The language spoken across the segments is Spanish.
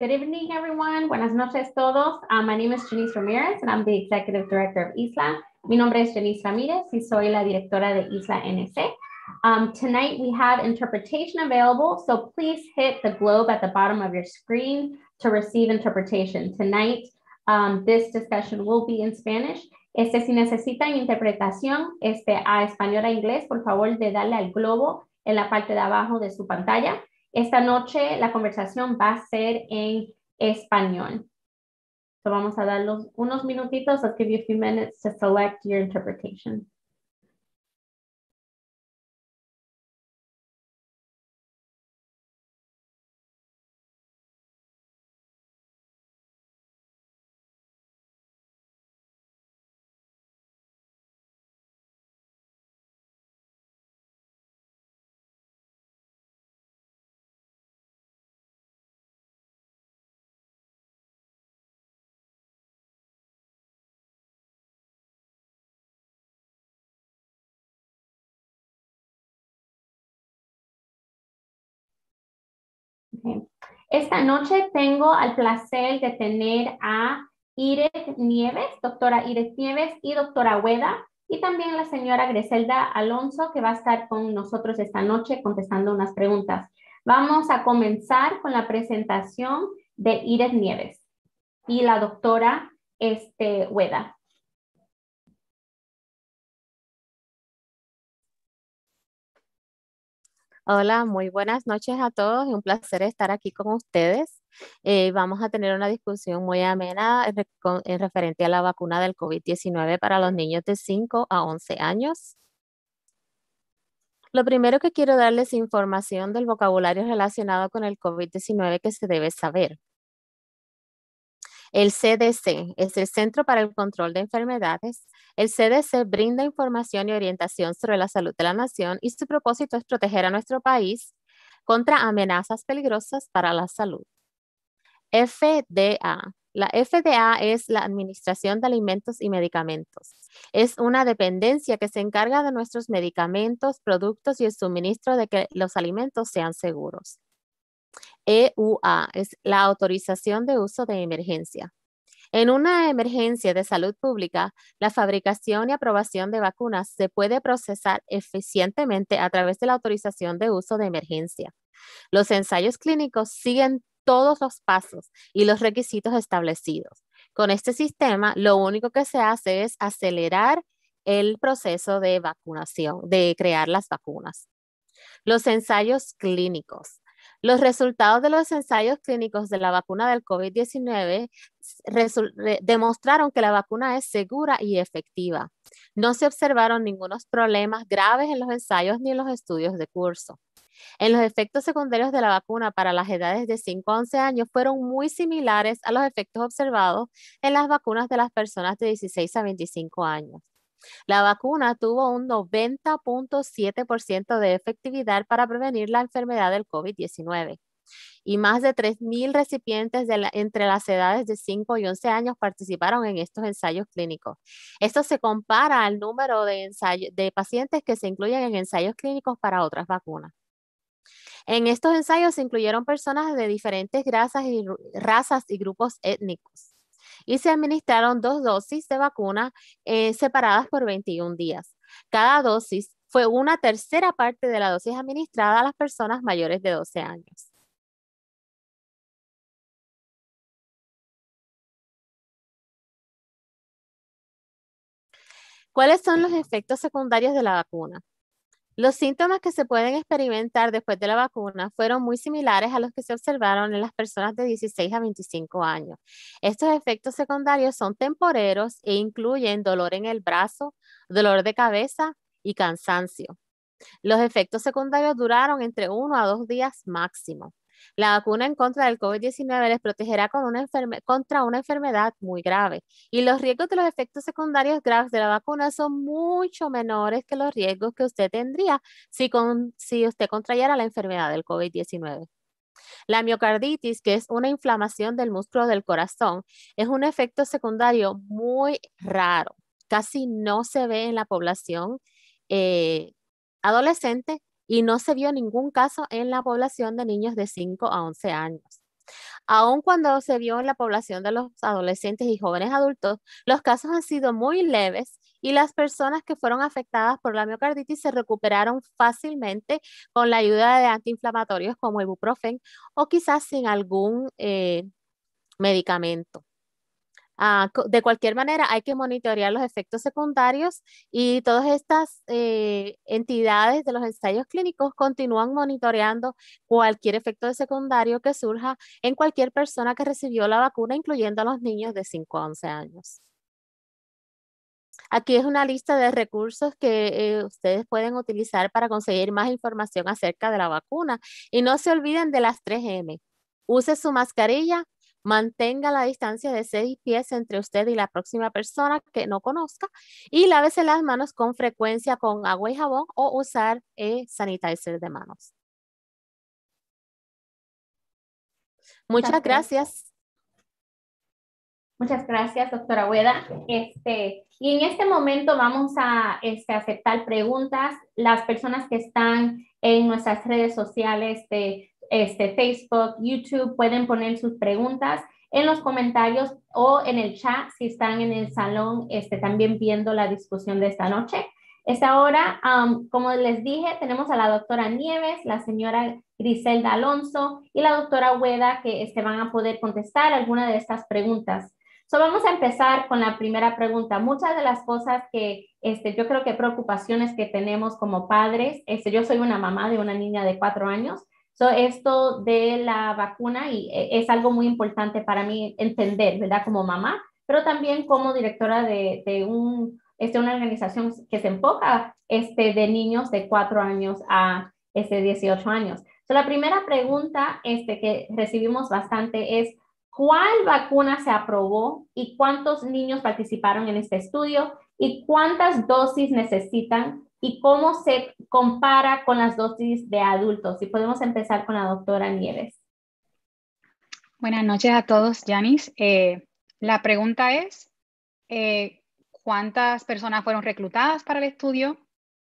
Good evening, everyone. Buenas noches todos. Ah, my name is Janice Ramirez, and I'm the Executive Director of ISLA. Mi nombre es Janice Ramirez, y soy la directora de ISLA NC. Um, tonight, we have interpretation available, so please hit the globe at the bottom of your screen to receive interpretation. Tonight, um, this discussion will be in Spanish. Este, si necesitan interpretación este, a español a inglés, por favor, de darle al globo en la parte de abajo de su pantalla. Esta noche la conversación va a ser en español. So vamos a dar unos minutitos. I'll give you a few minutes to select your interpretation. Esta noche tengo el placer de tener a Iret Nieves, doctora Iret Nieves y doctora Hueda, y también la señora Greselda Alonso, que va a estar con nosotros esta noche contestando unas preguntas. Vamos a comenzar con la presentación de Iret Nieves y la doctora este, Hueda. Hola, muy buenas noches a todos. Un placer estar aquí con ustedes. Eh, vamos a tener una discusión muy amena en, referente a la vacuna del COVID-19 para los niños de 5 a 11 años. Lo primero que quiero darles es información del vocabulario relacionado con el COVID-19 que se debe saber. El CDC es el Centro para el Control de Enfermedades. El CDC brinda información y orientación sobre la salud de la nación y su propósito es proteger a nuestro país contra amenazas peligrosas para la salud. FDA. La FDA es la Administración de Alimentos y Medicamentos. Es una dependencia que se encarga de nuestros medicamentos, productos y el suministro de que los alimentos sean seguros. EUA es la autorización de uso de emergencia. En una emergencia de salud pública, la fabricación y aprobación de vacunas se puede procesar eficientemente a través de la autorización de uso de emergencia. Los ensayos clínicos siguen todos los pasos y los requisitos establecidos. Con este sistema, lo único que se hace es acelerar el proceso de vacunación, de crear las vacunas. Los ensayos clínicos. Los resultados de los ensayos clínicos de la vacuna del COVID-19 demostraron que la vacuna es segura y efectiva. No se observaron ningunos problemas graves en los ensayos ni en los estudios de curso. En los efectos secundarios de la vacuna para las edades de 5 a 11 años fueron muy similares a los efectos observados en las vacunas de las personas de 16 a 25 años. La vacuna tuvo un 90.7% de efectividad para prevenir la enfermedad del COVID-19 y más de 3.000 recipientes entre las edades de 5 y 11 años participaron en estos ensayos clínicos. Esto se compara al número de, de pacientes que se incluyen en ensayos clínicos para otras vacunas. En estos ensayos se incluyeron personas de diferentes razas y grupos étnicos y se administraron dos dosis de vacuna eh, separadas por 21 días. Cada dosis fue una tercera parte de la dosis administrada a las personas mayores de 12 años. ¿Cuáles son los efectos secundarios de la vacuna? Los síntomas que se pueden experimentar después de la vacuna fueron muy similares a los que se observaron en las personas de 16 a 25 años. Estos efectos secundarios son temporeros e incluyen dolor en el brazo, dolor de cabeza y cansancio. Los efectos secundarios duraron entre uno a dos días máximo. La vacuna en contra del COVID-19 les protegerá contra una enfermedad muy grave y los riesgos de los efectos secundarios graves de la vacuna son mucho menores que los riesgos que usted tendría si, usted contrayera la enfermedad del COVID-19. La miocarditis, que es una inflamación del músculo del corazón, es un efecto secundario muy raro. Casi no se ve en la población eh, adolescente y no se vio ningún caso en la población de niños de 5 a 11 años. Aun cuando se vio en la población de los adolescentes y jóvenes adultos, los casos han sido muy leves y las personas que fueron afectadas por la miocarditis se recuperaron fácilmente con la ayuda de antiinflamatorios como ibuprofen o quizás sin algún eh, medicamento. Ah, de cualquier manera, hay que monitorear los efectos secundarios y todas estas eh, entidades de los ensayos clínicos continúan monitoreando cualquier efecto secundario que surja en cualquier persona que recibió la vacuna, incluyendo a los niños de 5 a 11 años. Aquí es una lista de recursos que eh, ustedes pueden utilizar para conseguir más información acerca de la vacuna. Y no se olviden de las 3M. Use su mascarilla, Mantenga la distancia de seis pies entre usted y la próxima persona que no conozca y lávese las manos con frecuencia con agua y jabón o usar el eh, sanitizer de manos. Muchas gracias. Muchas gracias, doctora Hueda. Este, y en este momento vamos a este, aceptar preguntas. Las personas que están en nuestras redes sociales de este, este, Facebook, YouTube, pueden poner sus preguntas en los comentarios o en el chat si están en el salón este, también viendo la discusión de esta noche. Esta hora, como les dije, tenemos a la doctora Nieves, la señora Griselda Alonso y la doctora Hueda que este, van a poder contestar alguna de estas preguntas. So, vamos a empezar con la primera pregunta. Muchas de las cosas que este, yo creo que preocupaciones que tenemos como padres, este, yo soy una mamá de una niña de cuatro años, esto de la vacuna y eh, es algo muy importante para mí entender, ¿verdad? Como mamá, pero también como directora de, de un, este, una organización que se enfoca este, de niños de 4 años a este, 18 años. la primera pregunta este, que recibimos bastante es, ¿cuál vacuna se aprobó y cuántos niños participaron en este estudio y cuántas dosis necesitan y cómo se compara con las dosis de adultos. Si podemos empezar con la doctora Nieves. Buenas noches a todos, Yanis. Eh, la pregunta es, eh, ¿cuántas personas fueron reclutadas para el estudio?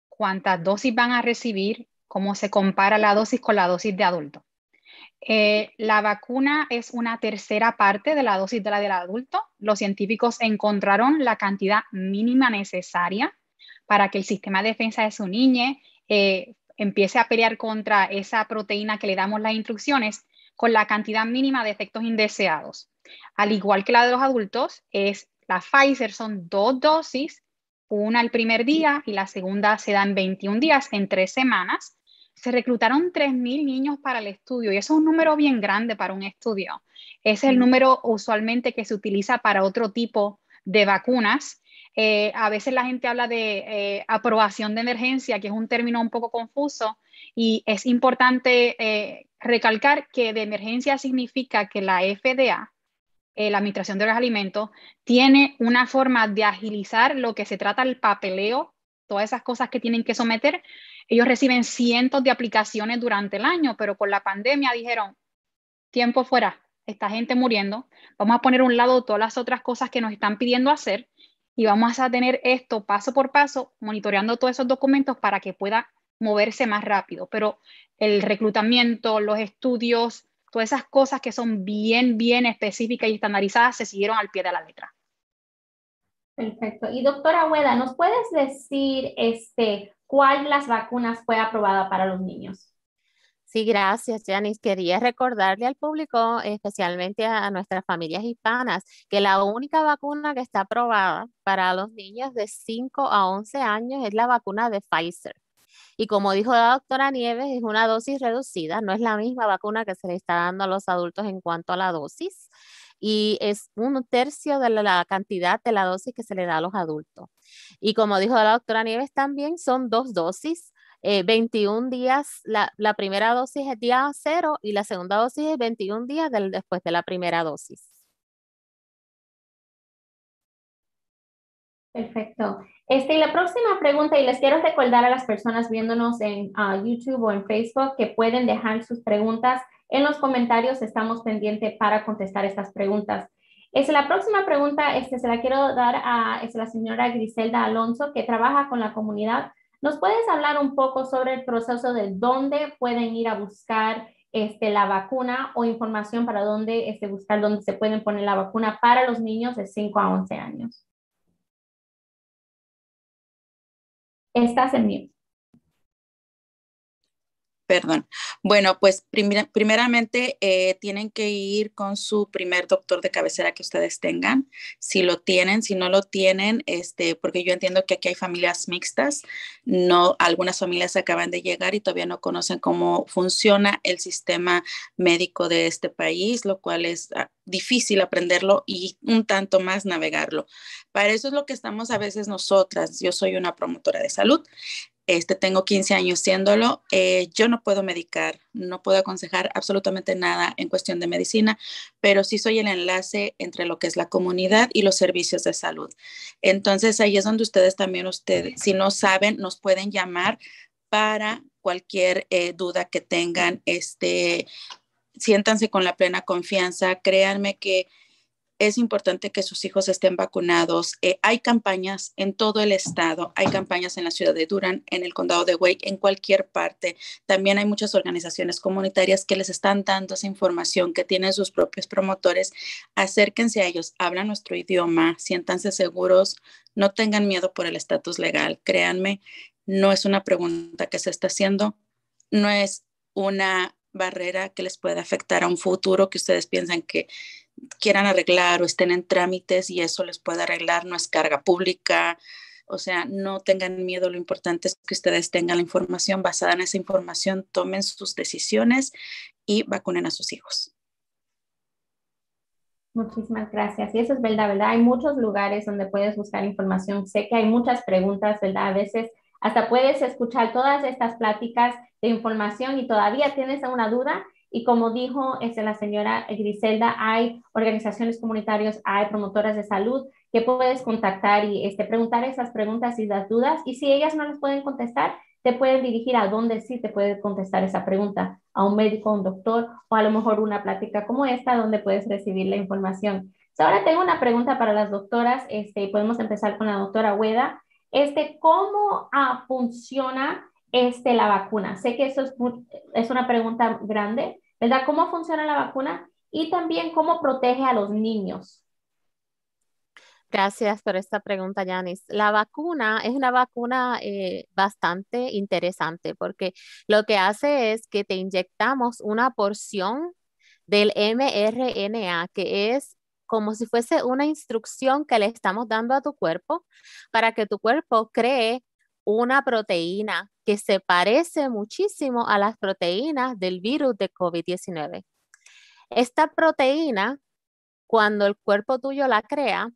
¿Cuántas dosis van a recibir? ¿Cómo se compara la dosis con la dosis de adulto? Eh, la vacuna es una tercera parte de la dosis de la del adulto. Los científicos encontraron la cantidad mínima necesaria para que el sistema de defensa de su niñe eh, empiece a pelear contra esa proteína que le damos las instrucciones con la cantidad mínima de efectos indeseados. Al igual que la de los adultos, es la Pfizer, son dos dosis, una el primer día y la segunda se da en 21 días, en tres semanas. Se reclutaron 3.000 niños para el estudio y eso es un número bien grande para un estudio. Es el número usualmente que se utiliza para otro tipo de vacunas eh, a veces la gente habla de eh, aprobación de emergencia, que es un término un poco confuso, y es importante eh, recalcar que de emergencia significa que la FDA, la Administración de los Alimentos, tiene una forma de agilizar lo que se trata el papeleo, todas esas cosas que tienen que someter. Ellos reciben cientos de aplicaciones durante el año, pero con la pandemia dijeron, tiempo fuera, esta gente muriendo, vamos a poner un lado todas las otras cosas que nos están pidiendo hacer y vamos a tener esto paso por paso, monitoreando todos esos documentos para que pueda moverse más rápido. Pero el reclutamiento, los estudios, todas esas cosas que son bien, bien específicas y estandarizadas se siguieron al pie de la letra. Perfecto. Y doctora Hueda, ¿nos puedes decir este, cuál las vacunas fue aprobada para los niños? Sí, gracias, Janice. Quería recordarle al público, especialmente a, nuestras familias hispanas, que la única vacuna que está aprobada para los niños de 5 a 11 años es la vacuna de Pfizer. Y como dijo la doctora Nieves, es una dosis reducida, no es la misma vacuna que se le está dando a los adultos en cuanto a la dosis. Y es un tercio de la cantidad de la dosis que se le da a los adultos. Y como dijo la doctora Nieves también, son dos dosis 21 eh, días, la, primera dosis es día cero y la segunda dosis es 21 días después de la primera dosis. Perfecto. Este, y la próxima pregunta, y les quiero recordar a las personas viéndonos en ah, YouTube o en Facebook que pueden dejar sus preguntas en los comentarios, estamos pendientes para contestar estas preguntas. Es la próxima pregunta este, se la quiero dar a es la señora Griselda Alonso, que trabaja con la comunidad ¿Nos puedes hablar un poco sobre el proceso de dónde pueden ir a buscar este, la vacuna o información para dónde este, buscar dónde se pueden poner la vacuna para los niños de 5 a 11 años? Estás en mute. Perdón. Bueno, pues primeramente eh, tienen que ir con su primer doctor de cabecera que ustedes tengan, si lo tienen, si no lo tienen, este, porque yo entiendo que aquí hay familias mixtas, no, algunas familias acaban de llegar y todavía no conocen cómo funciona el sistema médico de este país, lo cual es ah, difícil aprenderlo y un tanto más navegarlo. Para eso es lo que estamos a veces nosotras. Yo soy una promotora de salud. Este, tengo 15 años siéndolo, eh, yo no puedo medicar, no puedo aconsejar absolutamente nada en cuestión de medicina, pero sí soy el enlace entre lo que es la comunidad y los servicios de salud. Entonces ahí es donde ustedes también, ustedes, si no saben, nos pueden llamar para cualquier eh, duda que tengan, este, siéntanse con la plena confianza, créanme que es importante que sus hijos estén vacunados. Eh, hay campañas en todo el estado, hay campañas en la ciudad de Durán, en el condado de Wake, en cualquier parte. También hay muchas organizaciones comunitarias que les están dando esa información, que tienen sus propios promotores. Acérquense a ellos, hablan nuestro idioma, siéntanse seguros, no tengan miedo por el estatus legal. Créanme, no es una pregunta que se está haciendo, no es una barrera que les pueda afectar a un futuro que ustedes piensan que quieran arreglar o estén en trámites y eso les puede arreglar, no es carga pública. O sea, no tengan miedo, lo importante es que ustedes tengan la información basada en esa información, tomen sus decisiones y vacunen a sus hijos. Muchísimas gracias. Y eso es verdad, ¿verdad? Hay muchos lugares donde puedes buscar información. Sé que hay muchas preguntas, ¿verdad? A veces hasta puedes escuchar todas estas pláticas de información y todavía tienes alguna duda y como dijo este, la señora Griselda, hay organizaciones comunitarias, hay promotoras de salud que puedes contactar y este, preguntar esas preguntas y las dudas. Y si ellas no las pueden contestar, te pueden dirigir a donde sí te puede contestar esa pregunta, a un médico, un doctor o a lo mejor una plática como esta donde puedes recibir la información. ahora tengo una pregunta para las doctoras este, podemos empezar con la doctora Hueda. Este, ¿Cómo ah, funciona este, la vacuna? Sé que eso es, una pregunta grande, ¿verdad? ¿Cómo funciona la vacuna? Y también, ¿cómo protege a los niños? Gracias por esta pregunta, Yanis. La vacuna es una vacuna eh, bastante interesante porque lo que hace es que te inyectamos una porción del mRNA, que es como si fuese una instrucción que le estamos dando a tu cuerpo para que tu cuerpo cree una proteína que se parece muchísimo a las proteínas del virus de COVID-19. Esta proteína, cuando el cuerpo tuyo la crea,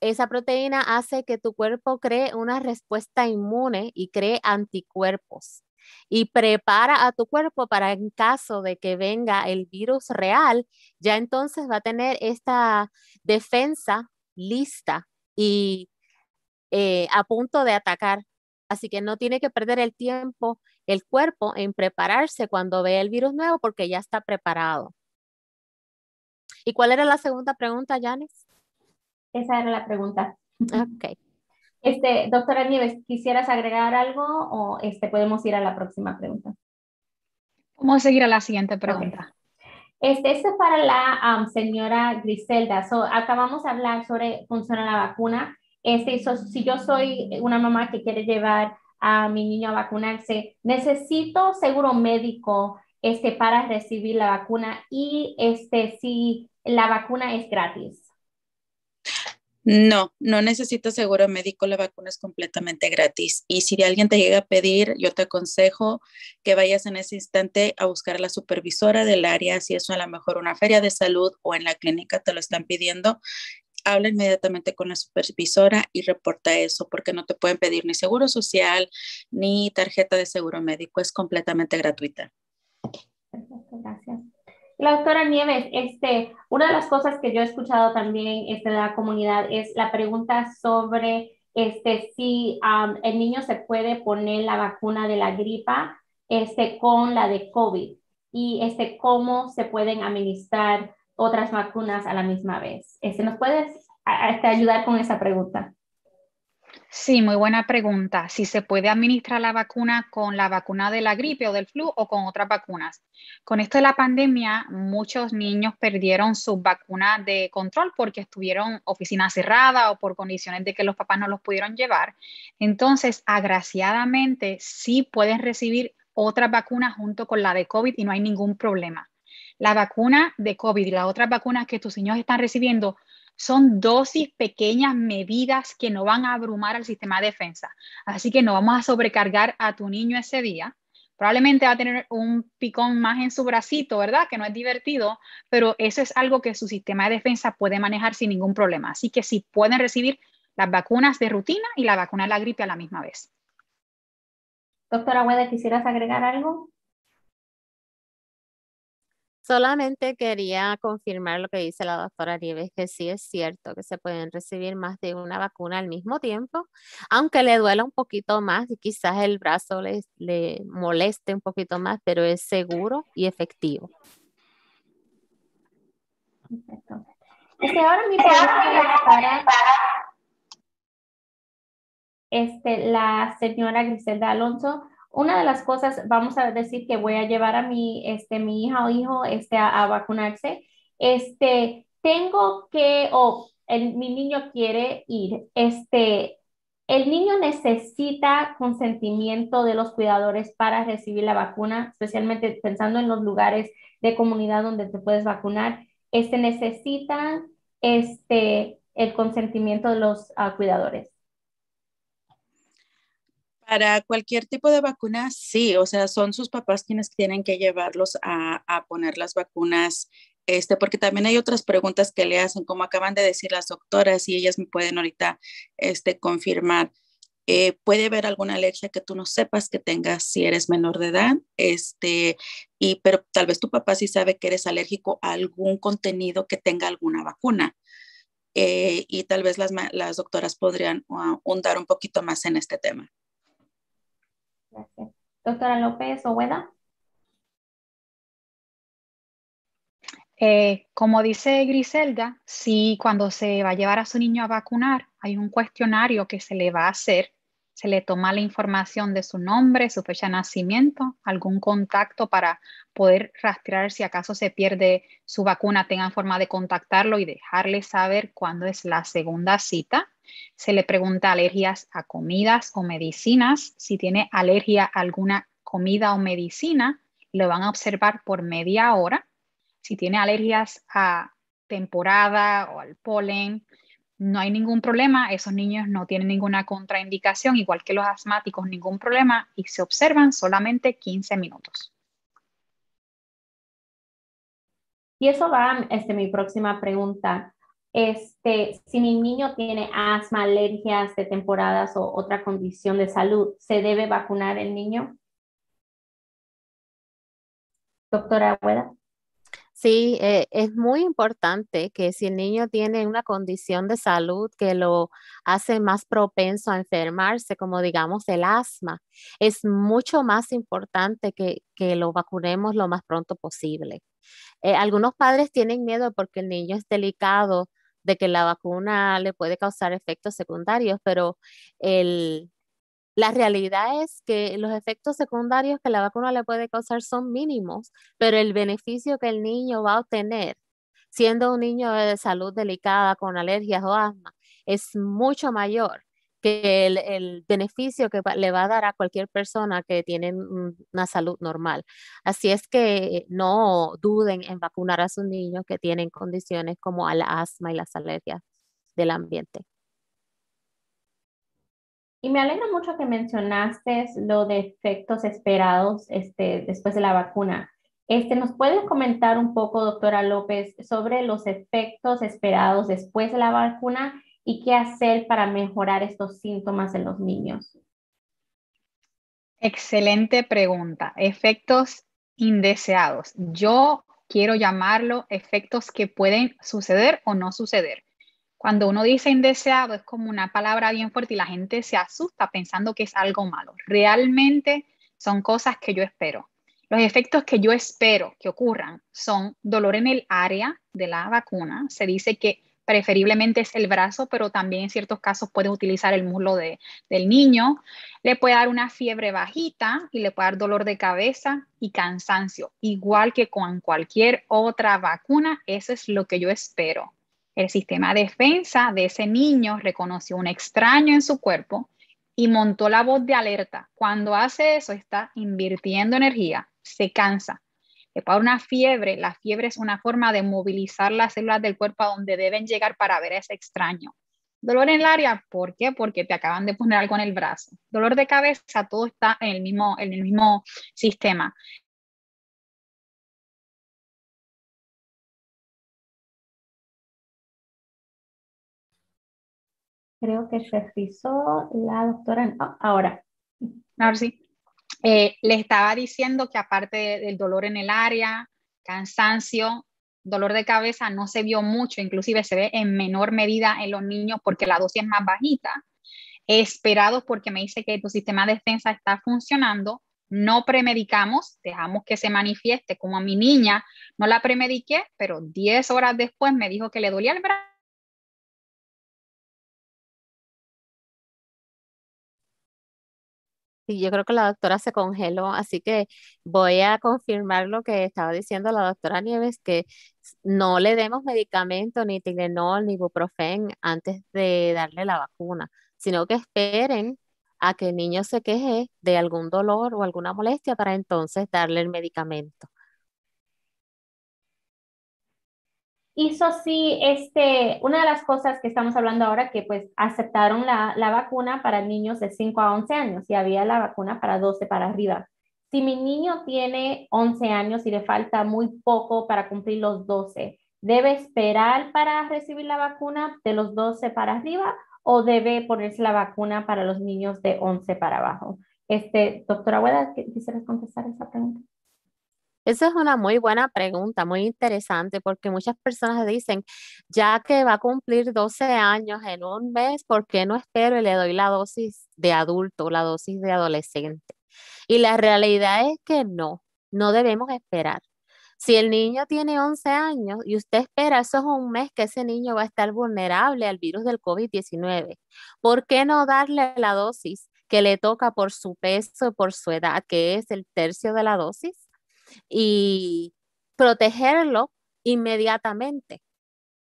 esa proteína hace que tu cuerpo cree una respuesta inmune y cree anticuerpos y prepara a tu cuerpo para en caso de que venga el virus real, ya entonces va a tener esta defensa lista y eh, a punto de atacar Así que no tiene que perder el tiempo el cuerpo en prepararse cuando ve el virus nuevo porque ya está preparado. ¿Y cuál era la segunda pregunta, Janes? Esa era la pregunta. Ok. Este, doctora Nieves, ¿quisieras agregar algo o este, podemos ir a la próxima pregunta? Vamos a seguir a la siguiente pregunta. Este, es para la señora Griselda. acabamos de hablar sobre funciona la vacuna, este, si yo soy una mamá que quiere llevar a mi niño a vacunarse, necesito seguro médico este, para recibir la vacuna y este, si la vacuna es gratis. No, no necesito seguro médico, la vacuna es completamente gratis. Y si alguien te llega a pedir, yo te aconsejo que vayas en ese instante a buscar a la supervisora del área, si es a lo mejor una feria de salud o en la clínica te lo están pidiendo, habla inmediatamente con la supervisora y reporta eso, porque no te pueden pedir ni seguro social ni tarjeta de seguro médico, es completamente gratuita. Perfecto, gracias. La doctora Nieves, este, una de las cosas que yo he escuchado también este, de la comunidad es la pregunta sobre este, si el niño se puede poner la vacuna de la gripa este, con la de COVID y este, cómo se pueden administrar otras vacunas a la misma vez? Este, ¿Nos puedes este, ayudar con esa pregunta? Sí, muy buena pregunta. Si se puede administrar la vacuna con la vacuna de la gripe o del flu o con otras vacunas. Con esto de la pandemia, muchos niños perdieron sus vacunas de control porque estuvieron oficina cerrada o por condiciones de que los papás no los pudieron llevar. Entonces, agraciadamente, sí pueden recibir otra vacuna junto con la de COVID y no hay ningún problema la vacuna de COVID y las otras vacunas que tus niños están recibiendo son dosis pequeñas, medidas que no van a abrumar al sistema de defensa. Así que no vamos a sobrecargar a tu niño ese día. Probablemente va a tener un picón más en su bracito, ¿verdad? Que no es divertido, pero eso es algo que su sistema de defensa puede manejar sin ningún problema. Así que sí pueden recibir las vacunas de rutina y la vacuna de la gripe a la misma vez. Doctora Hueda, ¿quisieras agregar algo? Solamente quería confirmar lo que dice la doctora Nieves, que sí es cierto que se pueden recibir más de una vacuna al mismo tiempo, aunque le duela un poquito más y quizás el brazo le, moleste un poquito más, pero es seguro y efectivo. Este, ahora mi pregunta para este, la señora Griselda Alonso. Una de las cosas, vamos a decir que voy a llevar a mi, este, mi hija o hijo este, a, vacunarse, este, tengo que, o mi niño quiere ir, este, el niño necesita consentimiento de los cuidadores para recibir la vacuna, especialmente pensando en los lugares de comunidad donde te puedes vacunar. Este necesita este, el consentimiento de los ah, cuidadores. Para cualquier tipo de vacuna, sí, o sea, son sus papás quienes tienen que llevarlos a, poner las vacunas este, porque también hay otras preguntas que le hacen, como acaban de decir las doctoras y ellas me pueden ahorita este, confirmar. Eh, puede haber alguna alergia que tú no sepas que tengas si eres menor de edad, este, y, pero tal vez tu papá sí sabe que eres alérgico a algún contenido que tenga alguna vacuna. Eh, y tal vez las, las doctoras podrían ah, ahondar un poquito más en este tema. Gracias. Doctora López Oweda. Eh, como dice Griselda, si cuando se va a llevar a su niño a vacunar, hay un cuestionario que se le va a hacer. Se le toma la información de su nombre, su fecha de nacimiento, algún contacto para poder rastrear si acaso se pierde su vacuna, tengan forma de contactarlo y dejarle saber cuándo es la segunda cita. Se le pregunta alergias a comidas o medicinas. Si tiene alergia a alguna comida o medicina, lo van a observar por media hora. Si tiene alergias a temporada o al polen, no hay ningún problema, esos niños no tienen ninguna contraindicación, igual que los asmáticos, ningún problema, y se observan solamente 15 minutos. Y eso va, este, mi próxima pregunta este, si mi niño tiene asma, alergias de temporadas o otra condición de salud, ¿se debe vacunar el niño? Doctora Agueda? Sí, eh, es muy importante que si el niño tiene una condición de salud que lo hace más propenso a enfermarse, como digamos el asma, es mucho más importante que, lo vacunemos lo más pronto posible. Eh, algunos padres tienen miedo porque el niño es delicado de que la vacuna le puede causar efectos secundarios, pero la realidad es que los efectos secundarios que la vacuna le puede causar son mínimos, pero el beneficio que el niño va a obtener siendo un niño de salud delicada con alergias o asma es mucho mayor que el, beneficio que le va a dar a cualquier persona que tiene una salud normal. Así es que no duden en vacunar a sus niños que tienen condiciones como el asma y las alergias del ambiente. Y me alegra mucho que mencionaste lo de efectos esperados este, después de la vacuna. Este, ¿Nos puede comentar un poco, doctora López, sobre los efectos esperados después de la vacuna y qué hacer para mejorar estos síntomas en los niños? Excelente pregunta. Efectos indeseados. Yo quiero llamarlo efectos que pueden suceder o no suceder. Cuando uno dice indeseado es como una palabra bien fuerte y la gente se asusta pensando que es algo malo. Realmente son cosas que yo espero. Los efectos que yo espero que ocurran son dolor en el área de la vacuna. Se dice que preferiblemente es el brazo, pero también en ciertos casos puedes utilizar el muslo del niño. Le puede dar una fiebre bajita y le puede dar dolor de cabeza y cansancio, igual que con cualquier otra vacuna. Eso es lo que yo espero. El sistema de defensa de ese niño reconoció un extraño en su cuerpo y montó la voz de alerta. Cuando hace eso está invirtiendo energía, se cansa, para una fiebre, la fiebre es una forma de movilizar las células del cuerpo a donde deben llegar para ver a ese extraño. Dolor en el área, ¿por qué? Porque te acaban de poner algo en el brazo. Dolor de cabeza, todo está en el mismo, en el mismo sistema. Creo que se pisó la doctora. Ah, ahora. Ahora sí. Eh, le estaba diciendo que aparte del dolor en el área, cansancio, dolor de cabeza no se vio mucho, inclusive se ve en menor medida en los niños porque la dosis es más bajita. Esperados porque me dice que tu sistema de defensa está funcionando, no premedicamos, dejamos que se manifieste, como a mi niña, no la premediqué, pero 10 horas después me dijo que le dolía el brazo Y yo creo que la doctora se congeló, así que voy a confirmar lo que estaba diciendo la doctora Nieves, que no le demos medicamento, ni Tilenol, ni ibuprofen antes de darle la vacuna, sino que esperen a que el niño se queje de algún dolor o alguna molestia para entonces darle el medicamento. hizo sí, este, una de las cosas que estamos hablando ahora, que pues aceptaron la, vacuna para niños de 5 a 11 años y había la vacuna para 12 para arriba. Si mi niño tiene 11 años y le falta muy poco para cumplir los 12, ¿debe esperar para recibir la vacuna de los 12 para arriba o debe ponerse la vacuna para los niños de 11 para abajo? Este, doctora Hueda, ¿quisieras contestar esa pregunta? Esa es una muy buena pregunta, muy interesante, porque muchas personas dicen, ya que va a cumplir 12 años en un mes, ¿por qué no espero y le doy la dosis de adulto, la dosis de adolescente? Y la realidad es que no, no debemos esperar. Si el niño tiene 11 años y usted espera, eso es un mes que ese niño va a estar vulnerable al virus del COVID-19. ¿Por qué no darle la dosis que le toca por su peso, por su edad, que es el tercio de la dosis? y protegerlo inmediatamente,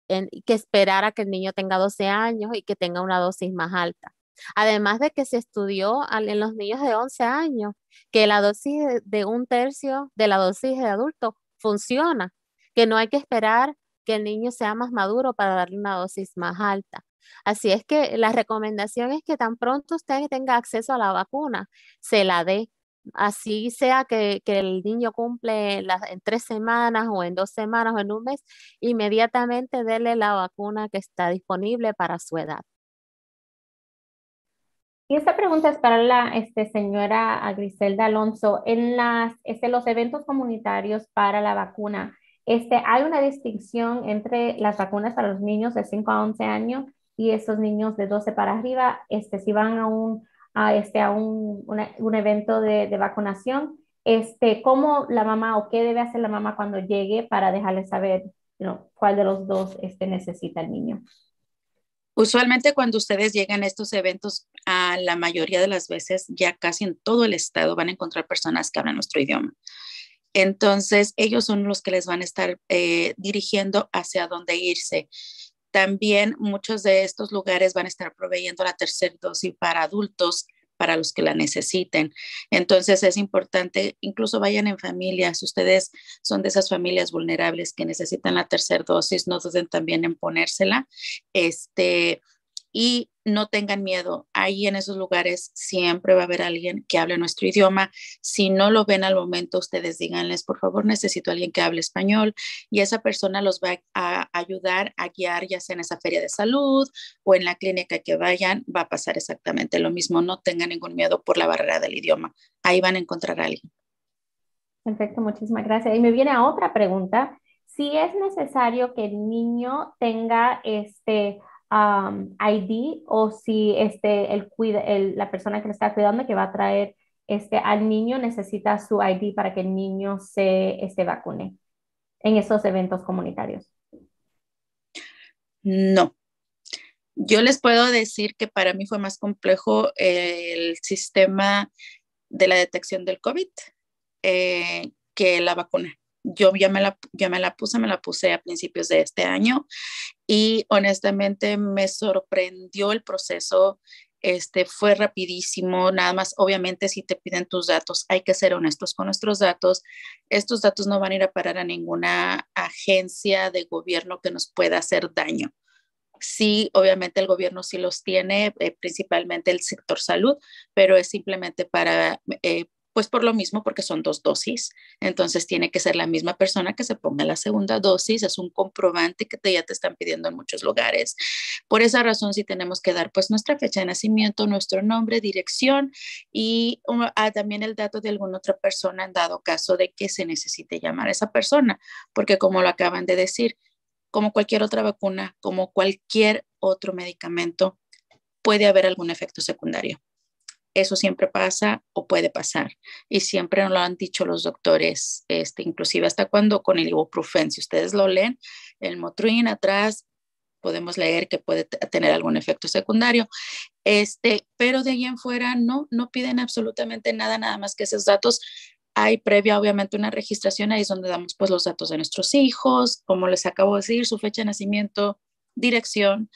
en, que esperar a que el niño tenga 12 años y que tenga una dosis más alta. Además de que se estudió en los niños de 11 años que la dosis de un tercio de la dosis de adulto funciona, que no hay que esperar que el niño sea más maduro para darle una dosis más alta. Así es que la recomendación es que tan pronto usted tenga acceso a la vacuna, se la dé, así sea que, que el niño cumple en tres semanas o en dos semanas o en un mes, inmediatamente dele la vacuna que está disponible para su edad. Y esta pregunta es para la este, señora Griselda Alonso. En las, este, los eventos comunitarios para la vacuna, este, ¿hay una distinción entre las vacunas para los niños de 5 a 11 años y esos niños de 12 para arriba? Este, si van a un a, este, a un, evento de, vacunación, este, ¿cómo la mamá o qué debe hacer la mamá cuando llegue para dejarle saber cuál de los dos este, necesita el niño? Usualmente cuando ustedes llegan a estos eventos, a la mayoría de las veces, ya casi en todo el estado, van a encontrar personas que hablan nuestro idioma. Entonces, ellos son los que les van a estar eh, dirigiendo hacia dónde irse. También muchos de estos lugares van a estar proveyendo la tercera dosis para adultos para los que la necesiten. Entonces es importante, incluso vayan en familias. si ustedes son de esas familias vulnerables que necesitan la tercera dosis, no duden también en ponérsela. Este, y no tengan miedo, ahí en esos lugares siempre va a haber alguien que hable nuestro idioma. Si no lo ven al momento, ustedes díganles, por favor, necesito alguien que hable español y esa persona los va a ayudar a guiar, ya sea en esa feria de salud o en la clínica que vayan, va a pasar exactamente lo mismo. No tengan ningún miedo por la barrera del idioma. Ahí van a encontrar a alguien. Perfecto, muchísimas gracias. Y me viene a otra pregunta. Si es necesario que el niño tenga este Um, ID o si este, el, el, la persona que le está cuidando que va a traer este, al niño necesita su ID para que el niño se este, vacune en esos eventos comunitarios. No. Yo les puedo decir que para mí fue más complejo el sistema de la detección del COVID eh, que la vacuna yo ya me, la, ya me la puse, me la puse a principios de este año y honestamente me sorprendió el proceso este, fue rapidísimo, nada más, obviamente si te piden tus datos, hay que ser honestos con nuestros datos. Estos datos no van a ir a parar a ninguna agencia de gobierno que nos pueda hacer daño. Sí, obviamente el gobierno sí los tiene, eh, principalmente el sector salud, pero es simplemente para eh, pues por lo mismo, porque son dos dosis. Entonces tiene que ser la misma persona que se ponga la segunda dosis. Es un comprobante que te, ya te están pidiendo en muchos lugares. Por esa razón, sí tenemos que dar pues nuestra fecha de nacimiento, nuestro nombre, dirección y um, ah, también el dato de alguna otra persona en dado caso de que se necesite llamar a esa persona. Porque como lo acaban de decir, como cualquier otra vacuna, como cualquier otro medicamento, puede haber algún efecto secundario. Eso siempre pasa o puede pasar. Y siempre nos lo han dicho los doctores, este, inclusive hasta cuando con el ibuprofen, si ustedes lo leen, el motrin atrás podemos leer que puede tener algún efecto secundario. Este, pero de ahí en fuera no, no piden absolutamente nada, nada más que esos datos. Hay previa, obviamente, una registración, ahí es donde damos pues, los datos de nuestros hijos, como les acabo de decir, su fecha de nacimiento, dirección,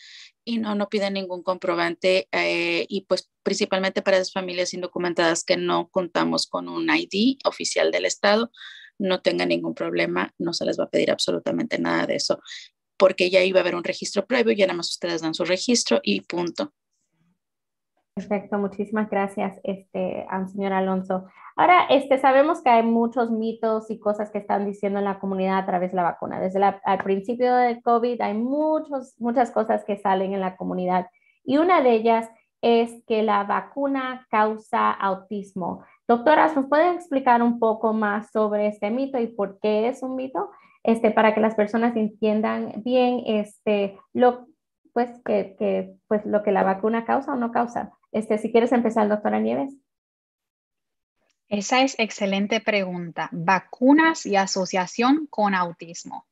y no, no piden ningún comprobante eh, y pues principalmente para las familias indocumentadas que no contamos con un ID oficial del Estado, no tengan ningún problema, no se les va a pedir absolutamente nada de eso, porque ya iba a haber un registro previo, ya nada más ustedes dan su registro y punto. Perfecto, muchísimas gracias, este, señor Alonso. Ahora, este, sabemos que hay muchos mitos y cosas que están diciendo en la comunidad a través de la vacuna. Desde el al principio del COVID hay muchos, muchas cosas que salen en la comunidad y una de ellas es que la vacuna causa autismo. Doctoras, ¿nos pueden explicar un poco más sobre este mito y por qué es un mito? Este, para que las personas entiendan bien este, lo, pues, que, que, pues, lo que la vacuna causa o no causa. Este, si quieres empezar, doctora Nieves. Esa es excelente pregunta. Vacunas y asociación con autismo.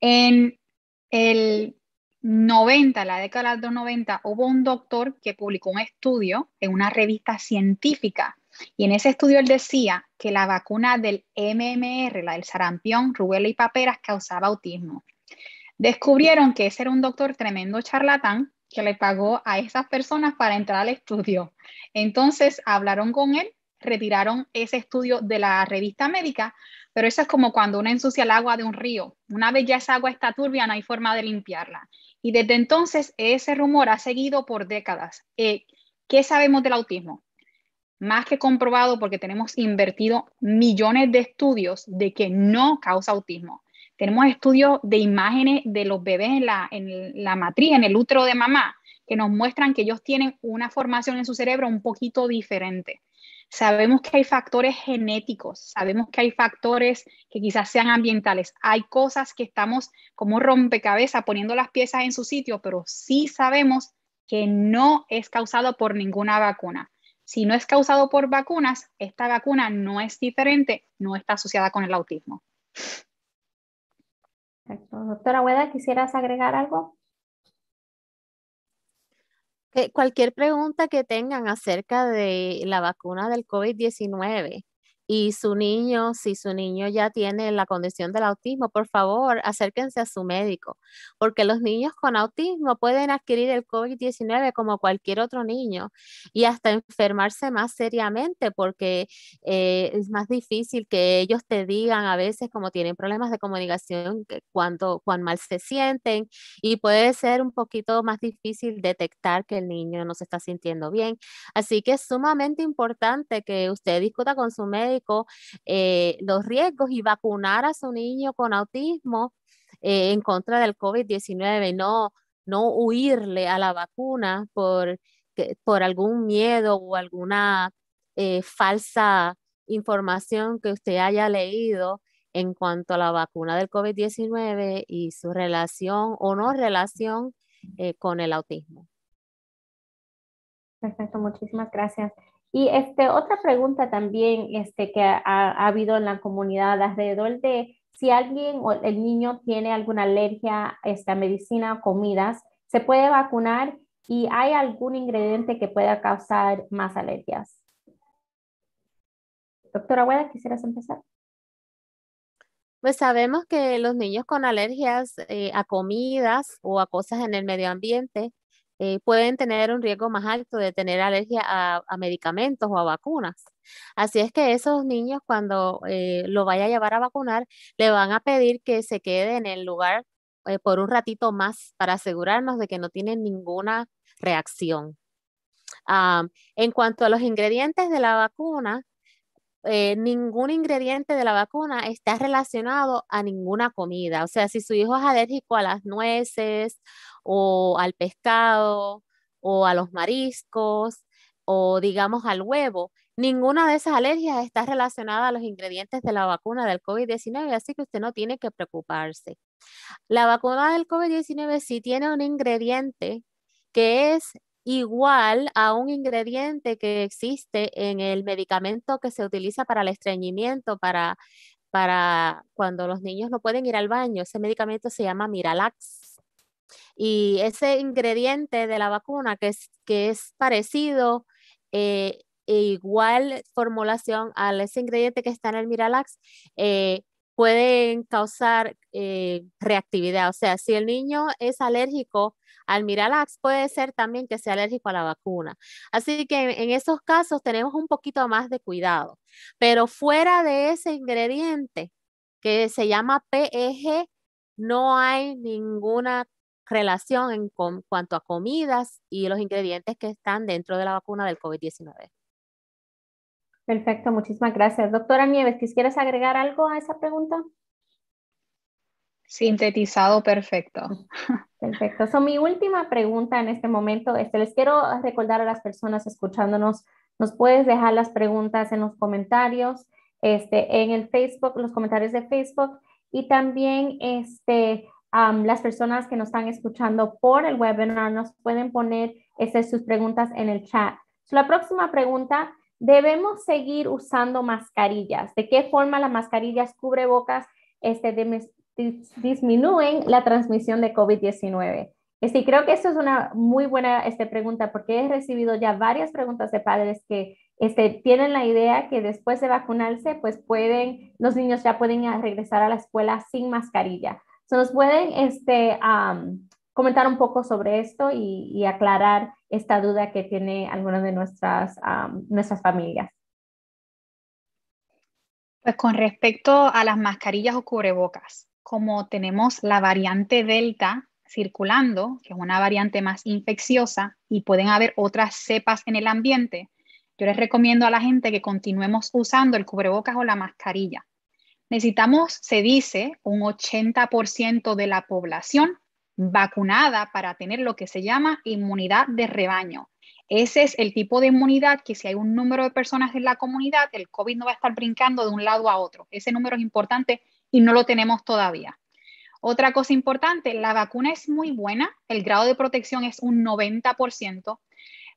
En el 90, la década de los 90, hubo un doctor que publicó un estudio en una revista científica y en ese estudio él decía que la vacuna del MMR, la del sarampión, rubela y paperas, causaba autismo. Descubrieron que ese era un doctor tremendo charlatán que le pagó a esas personas para entrar al estudio. Entonces hablaron con él, retiraron ese estudio de la revista médica, pero eso es como cuando uno ensucia el agua de un río. Una vez ya esa agua está turbia, no hay forma de limpiarla. Y desde entonces ese rumor ha seguido por décadas. Eh, ¿Qué sabemos del autismo? Más que comprobado porque tenemos invertido millones de estudios de que no causa autismo. Tenemos estudios de imágenes de los bebés en la, matriz, en el útero de mamá, que nos muestran que ellos tienen una formación en su cerebro un poquito diferente. Sabemos que hay factores genéticos, sabemos que hay factores que quizás sean ambientales, hay cosas que estamos como rompecabezas poniendo las piezas en su sitio, pero sí sabemos que no es causado por ninguna vacuna. Si no es causado por vacunas, esta vacuna no es diferente, no está asociada con el autismo. Doctora Hueda, ¿quisieras agregar algo? cualquier pregunta que tengan acerca de la vacuna del COVID-19 y su niño, si su niño ya tiene la condición del autismo, por favor, acérquense a su médico, porque los niños con autismo pueden adquirir el COVID-19 como cualquier otro niño y hasta enfermarse más seriamente, porque eh, es más difícil que ellos te digan a veces como tienen problemas de comunicación, cuánto, cuán mal se sienten y puede ser un poquito más difícil detectar que el niño no se está sintiendo bien. Así que es sumamente importante que usted discuta con su médico eh, los riesgos y vacunar a su niño con autismo eh, en contra del COVID-19, no, no huirle a la vacuna por, por algún miedo o alguna eh, falsa información que usted haya leído en cuanto a la vacuna del COVID-19 y su relación o no relación con el autismo. Perfecto, muchísimas gracias. Y este, otra pregunta también este, que ha, habido en la comunidad alrededor de si alguien o el niño tiene alguna alergia este, a medicina o comidas, ¿se puede vacunar? ¿Y hay algún ingrediente que pueda causar más alergias? Doctora Hueda, ¿quisieras empezar? Pues sabemos que los niños con alergias eh, a comidas o a cosas en el medio ambiente eh, pueden tener un riesgo más alto de tener alergia a, medicamentos o a vacunas. Así es que esos niños cuando eh, lo vaya a llevar a vacunar, le van a pedir que se quede en el lugar eh, por un ratito más para asegurarnos de que no tienen ninguna reacción. Ah, en cuanto a los ingredientes de la vacuna, eh, ningún ingrediente de la vacuna está relacionado a ninguna comida. O sea, si su hijo es alérgico a las nueces o al pescado o a los mariscos o digamos al huevo, ninguna de esas alergias está relacionada a los ingredientes de la vacuna del COVID-19, así que usted no tiene que preocuparse. La vacuna del COVID-19 sí tiene un ingrediente que es igual a un ingrediente que existe en el medicamento que se utiliza para el estreñimiento, para, para cuando los niños no pueden ir al baño. Ese medicamento se llama Miralax. Y ese ingrediente de la vacuna que es, que es parecido, eh, e igual formulación a ese ingrediente que está en el Miralax, eh, pueden causar eh, reactividad. O sea, si el niño es alérgico al Miralax, puede ser también que sea alérgico a la vacuna. Así que en, en esos casos tenemos un poquito más de cuidado. Pero fuera de ese ingrediente que se llama PEG, no hay ninguna relación en cuanto a comidas y los ingredientes que están dentro de la vacuna del COVID-19. Perfecto, muchísimas gracias. Doctora Nieves, ¿quieres agregar algo a esa pregunta? Sintetizado perfecto. Perfecto. So, mi última pregunta en este momento, este, les quiero recordar a las personas escuchándonos, nos puedes dejar las preguntas en los comentarios, este, en el Facebook, los comentarios de Facebook y también este, las personas que nos están escuchando por el webinar nos pueden poner este, sus preguntas en el chat. la próxima pregunta debemos seguir usando mascarillas. ¿De qué forma las mascarillas cubrebocas este, disminuyen la transmisión de COVID-19? Sí, creo que eso es una muy buena este, pregunta porque he recibido ya varias preguntas de padres que este, tienen la idea que después de vacunarse, pues pueden, los niños ya pueden regresar a la escuela sin mascarilla. ¿Nos pueden este, comentar un poco sobre esto y, y aclarar esta duda que tiene alguna de nuestras, familias. Pues con respecto a las mascarillas o cubrebocas, como tenemos la variante Delta circulando, que es una variante más infecciosa y pueden haber otras cepas en el ambiente, yo les recomiendo a la gente que continuemos usando el cubrebocas o la mascarilla. Necesitamos, se dice, un 80% de la población vacunada para tener lo que se llama inmunidad de rebaño. Ese es el tipo de inmunidad que si hay un número de personas en la comunidad, el COVID no va a estar brincando de un lado a otro. Ese número es importante y no lo tenemos todavía. Otra cosa importante, la vacuna es muy buena, el grado de protección es un 90%,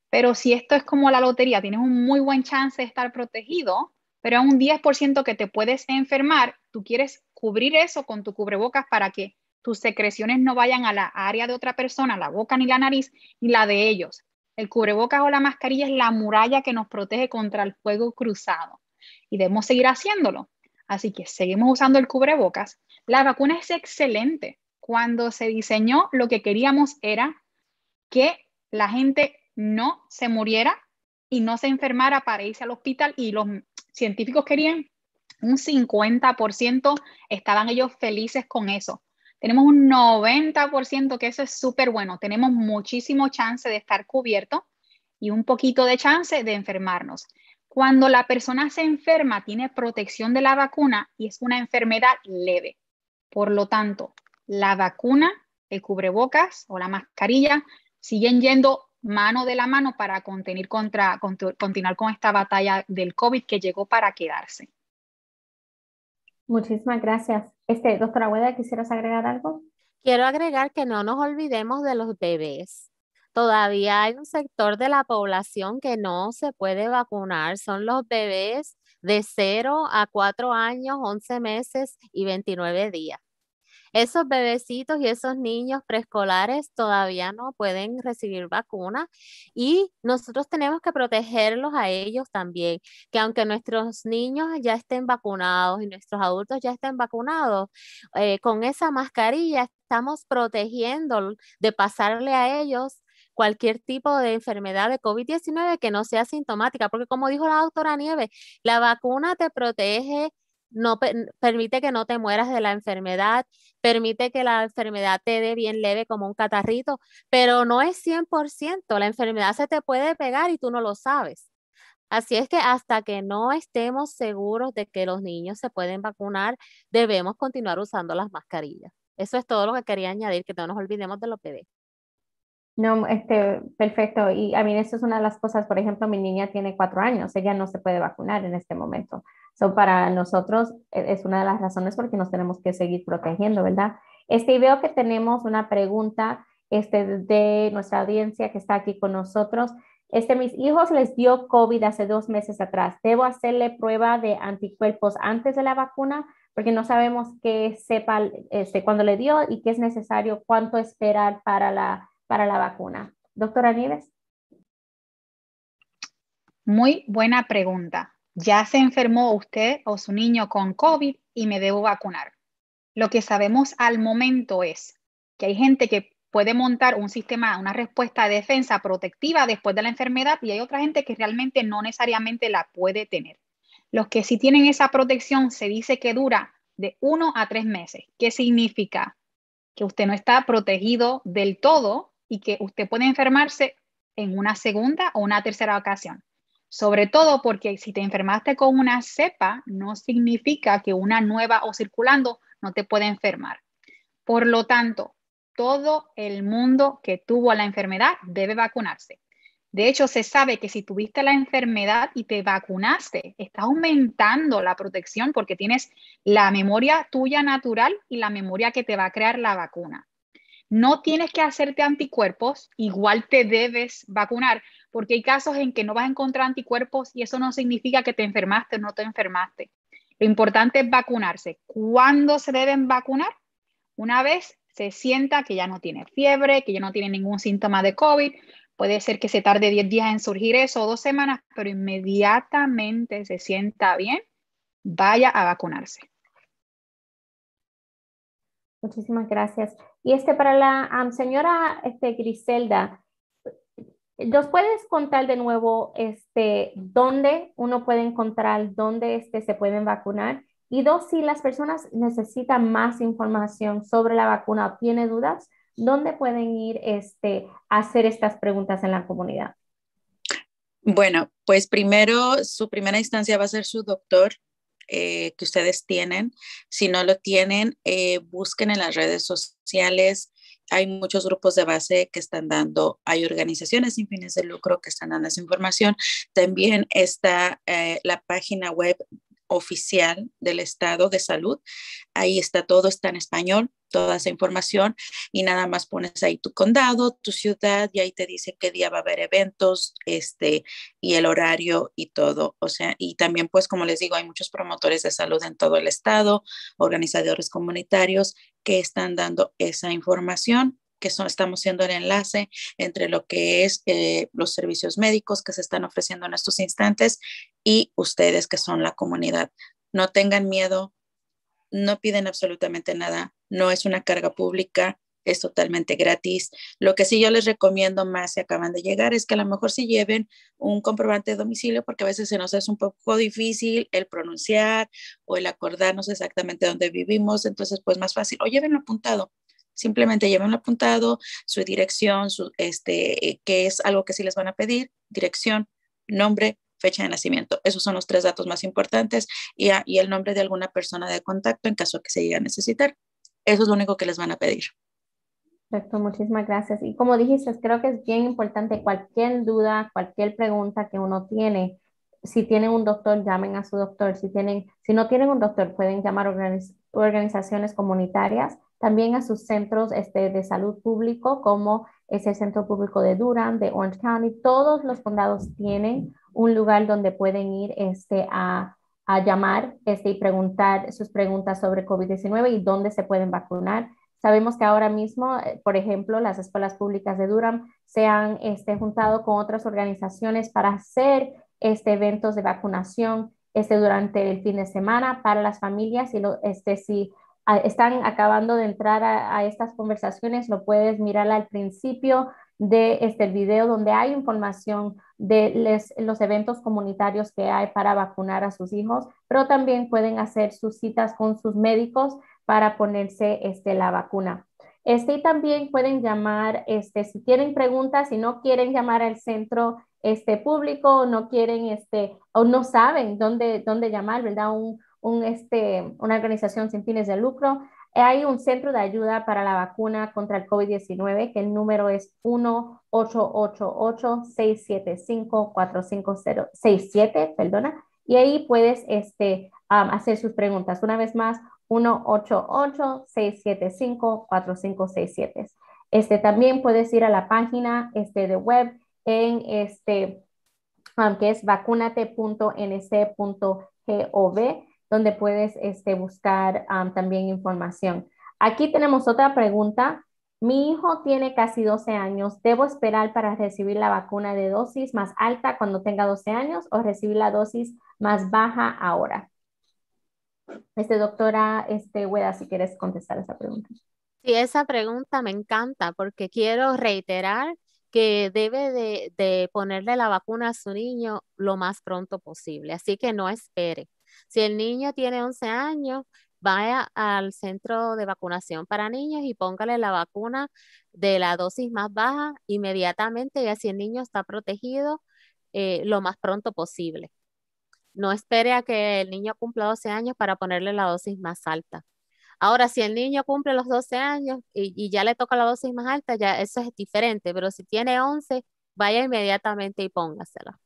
pero si esto es como la lotería, tienes un muy buen chance de estar protegido, pero a un 10% que te puedes enfermar, tú quieres cubrir eso con tu cubrebocas para que tus secreciones no vayan a la área de otra persona, la boca ni la nariz, ni la de ellos. El cubrebocas o la mascarilla es la muralla que nos protege contra el fuego cruzado y debemos seguir haciéndolo. Así que seguimos usando el cubrebocas. La vacuna es excelente. Cuando se diseñó, lo que queríamos era que la gente no se muriera y no se enfermara para irse al hospital y los científicos querían un 50%, estaban ellos felices con eso. Tenemos un 90% que eso es súper bueno. Tenemos muchísimo chance de estar cubierto y un poquito de chance de enfermarnos. Cuando la persona se enferma, tiene protección de la vacuna y es una enfermedad leve. Por lo tanto, la vacuna, el cubrebocas o la mascarilla siguen yendo mano de la mano para contener contra, continuar con esta batalla del COVID que llegó para quedarse. Muchísimas gracias. Este, doctora Hueda, ¿quisieras agregar algo? Quiero agregar que no nos olvidemos de los bebés. Todavía hay un sector de la población que no se puede vacunar, son los bebés de 0 a 4 años, 11 meses y 29 días. Esos bebecitos y esos niños preescolares todavía no pueden recibir vacuna y nosotros tenemos que protegerlos a ellos también, que aunque nuestros niños ya estén vacunados y nuestros adultos ya estén vacunados, eh, con esa mascarilla estamos protegiendo de pasarle a ellos cualquier tipo de enfermedad de COVID-19 que no sea sintomática, porque como dijo la doctora Nieves, la vacuna te protege no permite que no te mueras de la enfermedad, permite que la enfermedad te dé bien leve como un catarrito, pero no es 100%, la enfermedad se te puede pegar y tú no lo sabes. Así es que hasta que no estemos seguros de que los niños se pueden vacunar, debemos continuar usando las mascarillas. Eso es todo lo que quería añadir, que no nos olvidemos de los bebés. No, este, perfecto. Y a mí eso es una de las cosas, por ejemplo, mi niña tiene cuatro años, ella no se puede vacunar en este momento. So, para nosotros e, es una de las razones por que nos tenemos que seguir protegiendo, ¿verdad? Este, y veo que tenemos una pregunta este, de nuestra audiencia que está aquí con nosotros. Este, mis hijos les dio COVID hace dos meses atrás. ¿Debo hacerle prueba de anticuerpos antes de la vacuna? Porque no sabemos qué sepa este, cuando le dio y qué es necesario, cuánto esperar para la para la vacuna. Doctora Nieves. Muy buena pregunta. ¿Ya se enfermó usted o su niño con COVID y me debo vacunar? Lo que sabemos al momento es que hay gente que puede montar un sistema, una respuesta de defensa protectiva después de la enfermedad y hay otra gente que realmente no necesariamente la puede tener. Los que sí tienen esa protección se dice que dura de uno a tres meses. ¿Qué significa? Que usted no está protegido del todo y que usted puede enfermarse en una segunda o una tercera ocasión. Sobre todo porque si te enfermaste con una cepa, no significa que una nueva o circulando no te puede enfermar. Por lo tanto, todo el mundo que tuvo la enfermedad debe vacunarse. De hecho, se sabe que si tuviste la enfermedad y te vacunaste, estás aumentando la protección porque tienes la memoria tuya natural y la memoria que te va a crear la vacuna. No tienes que hacerte anticuerpos, igual te debes vacunar, porque hay casos en que no vas a encontrar anticuerpos y eso no significa que te enfermaste o no te enfermaste. Lo importante es vacunarse. ¿Cuándo se deben vacunar? Una vez se sienta que ya no tiene fiebre, que ya no tiene ningún síntoma de COVID. Puede ser que se tarde 10 días en surgir eso o dos semanas, pero inmediatamente se sienta bien, vaya a vacunarse. Muchísimas gracias. Y este para la señora este, Griselda, ¿nos puedes contar de nuevo este, dónde uno puede encontrar, dónde este, se pueden vacunar? Y dos, si las personas necesitan más información sobre la vacuna o dudas, ¿dónde pueden ir este, a hacer estas preguntas en la comunidad? Bueno, pues primero, su primera instancia va a ser su doctor eh, que ustedes tienen. Si no lo tienen, eh, busquen en las redes sociales. Hay muchos grupos de base que están dando, hay organizaciones sin fines de lucro que están dando esa información. También está eh, la página web oficial del estado de salud. Ahí está todo, está en español, toda esa información y nada más pones ahí tu condado, tu ciudad y ahí te dice qué día va a haber eventos, este y el horario y todo, o sea, y también pues como les digo, hay muchos promotores de salud en todo el estado, organizadores comunitarios que están dando esa información que son, estamos siendo el enlace entre lo que es eh, los servicios médicos que se están ofreciendo en estos instantes y ustedes que son la comunidad. No tengan miedo, no piden absolutamente nada, no es una carga pública, es totalmente gratis. Lo que sí yo les recomiendo más si acaban de llegar es que a lo mejor si lleven un comprobante de domicilio porque a veces se nos hace un poco difícil el pronunciar o el acordarnos exactamente dónde vivimos, entonces pues más fácil o llévenlo apuntado. Simplemente llévenlo apuntado, su dirección, su, este, eh, que es algo que sí les van a pedir, dirección, nombre, fecha de nacimiento. Esos son los tres datos más importantes ah, y, el nombre de alguna persona de contacto en caso que se llegue a necesitar. Eso es lo único que les van a pedir. Perfecto, muchísimas gracias. Y como dijiste, creo que es bien importante cualquier duda, cualquier pregunta que uno tiene. Si tienen un doctor, llamen a su doctor. Si, tienen, si no tienen un doctor, pueden llamar a organizaciones comunitarias, también a sus centros este, de salud público como es el Centro Público de Durham, de Orange County. Todos los condados tienen un lugar donde pueden ir este, a, llamar este, y preguntar sus preguntas sobre COVID-19 y dónde se pueden vacunar. Sabemos que ahora mismo, eh, por ejemplo, las escuelas públicas de Durham se han este, juntado con otras organizaciones para hacer este, eventos de vacunación este, durante el fin de semana para las familias y lo, este, si están acabando de entrar a, estas conversaciones, lo puedes mirar al principio de este video donde hay información de los eventos comunitarios que hay para vacunar a sus hijos, pero también pueden hacer sus citas con sus médicos para ponerse este, la vacuna. Este, y también pueden llamar, este, si tienen preguntas, si no quieren llamar al centro este, público, no quieren, este, o no saben dónde, dónde llamar, ¿verdad? Un, un, este, una organización sin fines de lucro. Hay un centro de ayuda para la vacuna contra el COVID-19, que el número es 1-888-675-4567, perdona, y ahí puedes este, hacer sus preguntas. Una vez más, 1-888-675-4567. Este, también puedes ir a la página este, de web en este, que es vacunate.nc.gov donde puedes este, buscar también información. Aquí tenemos otra pregunta. Mi hijo tiene casi 12 años. ¿Debo esperar para recibir la vacuna de dosis más alta cuando tenga 12 años o recibir la dosis más baja ahora? Este, doctora este, Hueda, si quieres contestar esa pregunta. Sí, esa pregunta me encanta porque quiero reiterar que debe de, ponerle la vacuna a su niño lo más pronto posible. Así que no espere. Si el niño tiene 11 años, vaya al centro de vacunación para niños y póngale la vacuna de la dosis más baja inmediatamente y así el niño está protegido eh, lo más pronto posible. No espere a que el niño cumpla 12 años para ponerle la dosis más alta. Ahora, si el niño cumple los 12 años y, y ya le toca la dosis más alta, ya eso es diferente, pero si tiene 11, vaya inmediatamente y póngasela.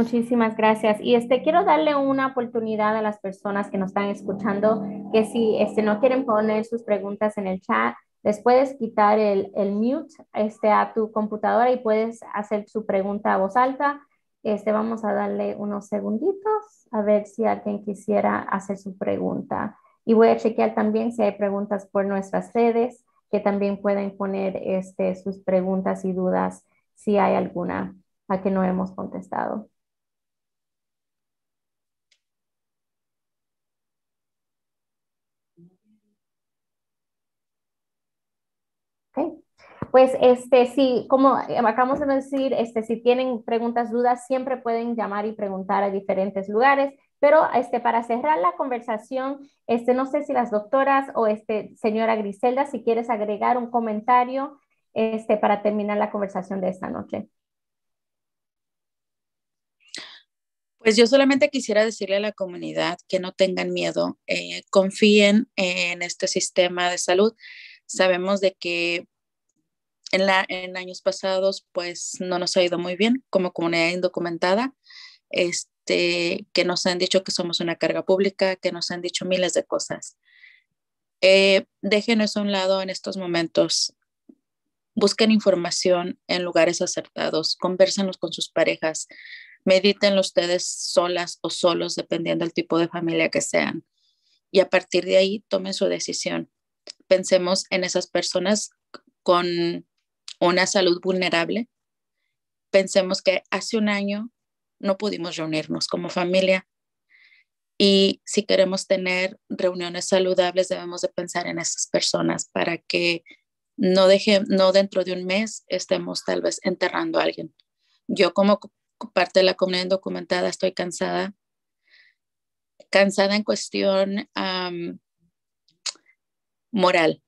Muchísimas gracias. Y este quiero darle una oportunidad a las personas que nos están escuchando que si este, no quieren poner sus preguntas en el chat, les puedes quitar el, el mute este, a tu computadora y puedes hacer su pregunta a voz alta. Este, vamos a darle unos segunditos a ver si alguien quisiera hacer su pregunta. Y voy a chequear también si hay preguntas por nuestras redes que también pueden poner este, sus preguntas y dudas si hay alguna a que no hemos contestado. Pues este, sí, como acabamos de decir, este, si tienen preguntas, dudas, siempre pueden llamar y preguntar a diferentes lugares. Pero este, para cerrar la conversación, este, no sé si las doctoras o este, señora Griselda, si quieres agregar un comentario este, para terminar la conversación de esta noche. Pues yo solamente quisiera decirle a la comunidad que no tengan miedo, eh, confíen en este sistema de salud. Sabemos de que en, la, en años pasados, pues no nos ha ido muy bien como comunidad indocumentada, este, que nos han dicho que somos una carga pública, que nos han dicho miles de cosas. Eh, déjenos a un lado en estos momentos. Busquen información en lugares acertados, conversenlos con sus parejas, Mediten ustedes solas o solos, dependiendo del tipo de familia que sean. Y a partir de ahí tomen su decisión. Pensemos en esas personas con una salud vulnerable. Pensemos que hace un año no pudimos reunirnos como familia y si queremos tener reuniones saludables debemos de pensar en esas personas para que no, deje, no dentro de un mes estemos tal vez enterrando a alguien. Yo como parte de la comunidad documentada estoy cansada, cansada en cuestión moral,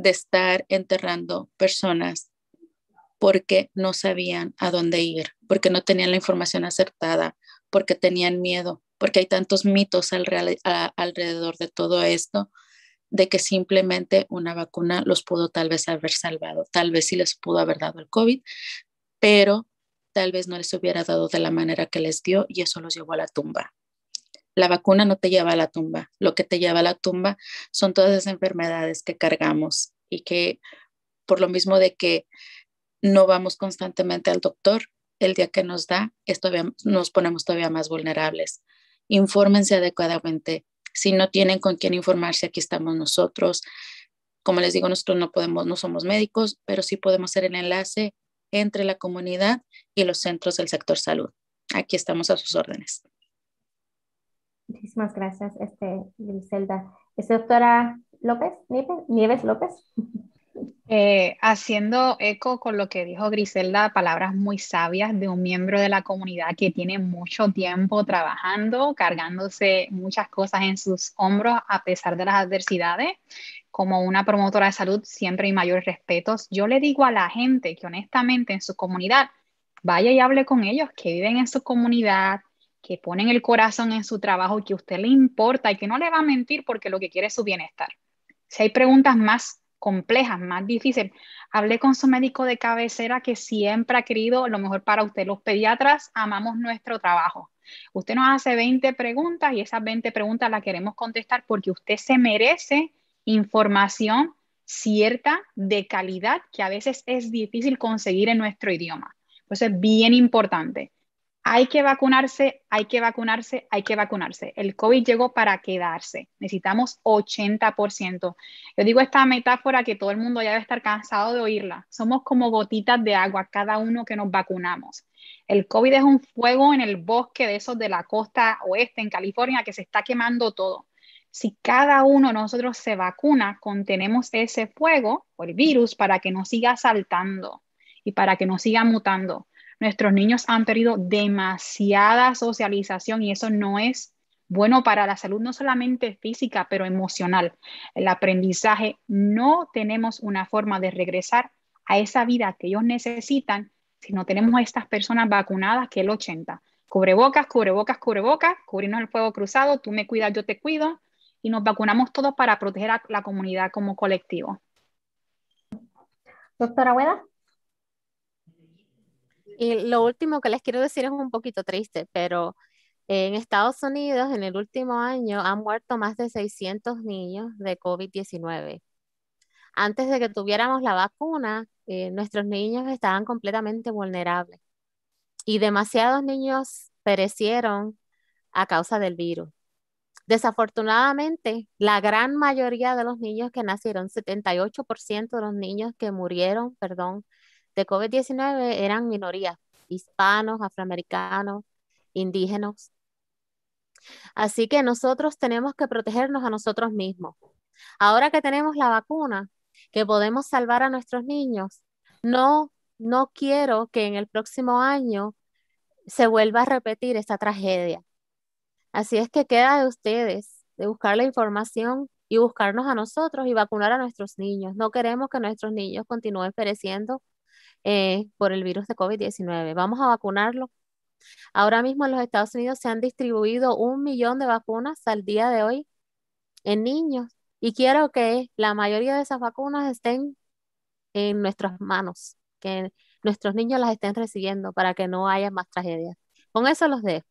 de estar enterrando personas porque no sabían a dónde ir, porque no tenían la información acertada, porque tenían miedo, porque hay tantos mitos alrededor de todo esto, de que simplemente una vacuna los pudo tal vez haber salvado, tal vez sí les pudo haber dado el COVID, pero tal vez no les hubiera dado de la manera que les dio y eso los llevó a la tumba. La vacuna no te lleva a la tumba. Lo que te lleva a la tumba son todas esas enfermedades que cargamos y que por lo mismo de que no vamos constantemente al doctor, el día que nos da, esto nos ponemos todavía más vulnerables. Infórmense adecuadamente. Si no tienen con quién informarse, aquí estamos nosotros. Como les digo, nosotros no podemos, no somos médicos, pero sí podemos ser el enlace entre la comunidad y los centros del sector salud. Aquí estamos a sus órdenes. Muchísimas gracias, este, Griselda. ¿Es este, doctora López, Nieves, López? Eh, haciendo eco con lo que dijo Griselda, palabras muy sabias de un miembro de la comunidad que tiene mucho tiempo trabajando, cargándose muchas cosas en sus hombros a pesar de las adversidades. Como una promotora de salud, siempre hay mayores respetos. Yo le digo a la gente que honestamente en su comunidad, vaya y hable con ellos que viven en su comunidad, que ponen el corazón en su trabajo y que a usted le importa y que no le va a mentir porque lo que quiere es su bienestar. Si hay preguntas más complejas, más difíciles, hablé con su médico de cabecera que siempre ha querido lo mejor para usted. Los pediatras amamos nuestro trabajo. Usted nos hace 20 preguntas y esas 20 preguntas las queremos contestar porque usted se merece información cierta de calidad que a veces es difícil conseguir en nuestro idioma. Entonces, es bien importante hay que vacunarse, hay que vacunarse, hay que vacunarse. El COVID llegó para quedarse. Necesitamos 80%. Yo digo esta metáfora que todo el mundo ya debe estar cansado de oírla. Somos como gotitas de agua, cada uno que nos vacunamos. El COVID es un fuego en el bosque de esos de la costa oeste en California que se está quemando todo. Si cada uno de nosotros se vacuna, contenemos ese fuego o el virus para que no siga saltando y para que no siga mutando. Nuestros niños han perdido demasiada socialización y eso no es bueno para la salud, no solamente física, pero emocional. El aprendizaje, no tenemos una forma de regresar a esa vida que ellos necesitan si no tenemos a estas personas vacunadas que el 80. Cubrebocas, cubrebocas, cubrebocas, cubrimos el fuego cruzado, tú me cuidas, yo te cuido, y nos vacunamos todos para proteger a la comunidad como colectivo. Doctora Hueda. Y lo último que les quiero decir es un poquito triste, pero en Estados Unidos en el último año han muerto más de 600 niños de COVID-19. Antes de que tuviéramos la vacuna, eh, nuestros niños estaban completamente vulnerables y demasiados niños perecieron a causa del virus. Desafortunadamente, la gran mayoría de los niños que nacieron, 78% de los niños que murieron, perdón, de COVID-19 eran minorías, hispanos, afroamericanos, indígenas. Así que nosotros tenemos que protegernos a nosotros mismos. Ahora que tenemos la vacuna, que podemos salvar a nuestros niños, no, no quiero que en el próximo año se vuelva a repetir esta tragedia. Así es que queda de ustedes de buscar la información y buscarnos a nosotros y vacunar a nuestros niños. No queremos que nuestros niños continúen pereciendo eh, por el virus de COVID-19. Vamos a vacunarlo. Ahora mismo en los Estados Unidos se han distribuido un millón de vacunas al día de hoy en niños y quiero que la mayoría de esas vacunas estén en nuestras manos, que nuestros niños las estén recibiendo para que no haya más tragedias. Con eso los dejo.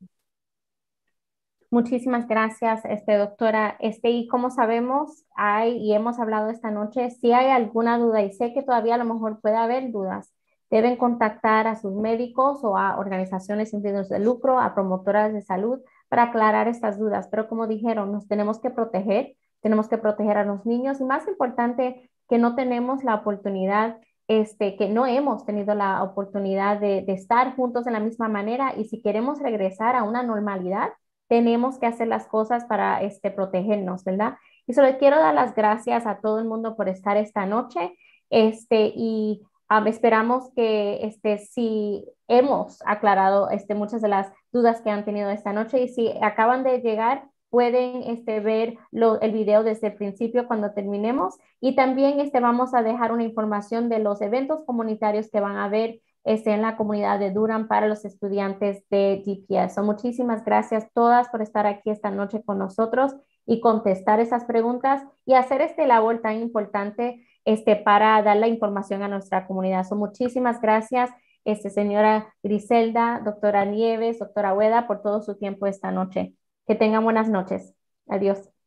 Muchísimas gracias, este, doctora. Este, y como sabemos, hay, y hemos hablado esta noche, si hay alguna duda, y sé que todavía a lo mejor puede haber dudas, Deben contactar a sus médicos o a organizaciones sin fines de lucro, a promotoras de salud para aclarar estas dudas. Pero como dijeron, nos tenemos que proteger, tenemos que proteger a los niños y más importante que no tenemos la oportunidad este, que no hemos tenido la oportunidad de, estar juntos de la misma manera y si queremos regresar a una normalidad, tenemos que hacer las cosas para este, protegernos, ¿verdad? Y solo quiero dar las gracias a todo el mundo por estar esta noche este, y esperamos que este, si hemos aclarado este, muchas de las dudas que han tenido esta noche y si acaban de llegar, pueden este, ver lo, el video desde el principio cuando terminemos. Y también este, vamos a dejar una información de los eventos comunitarios que van a haber este, en la comunidad de Durham para los estudiantes de DPS. muchísimas gracias todas por estar aquí esta noche con nosotros y contestar esas preguntas y hacer este labor tan importante este, para dar la información a nuestra comunidad. So, muchísimas gracias, este, señora Griselda, doctora Nieves, doctora Hueda, por todo su tiempo esta noche. Que tengan buenas noches. Adiós.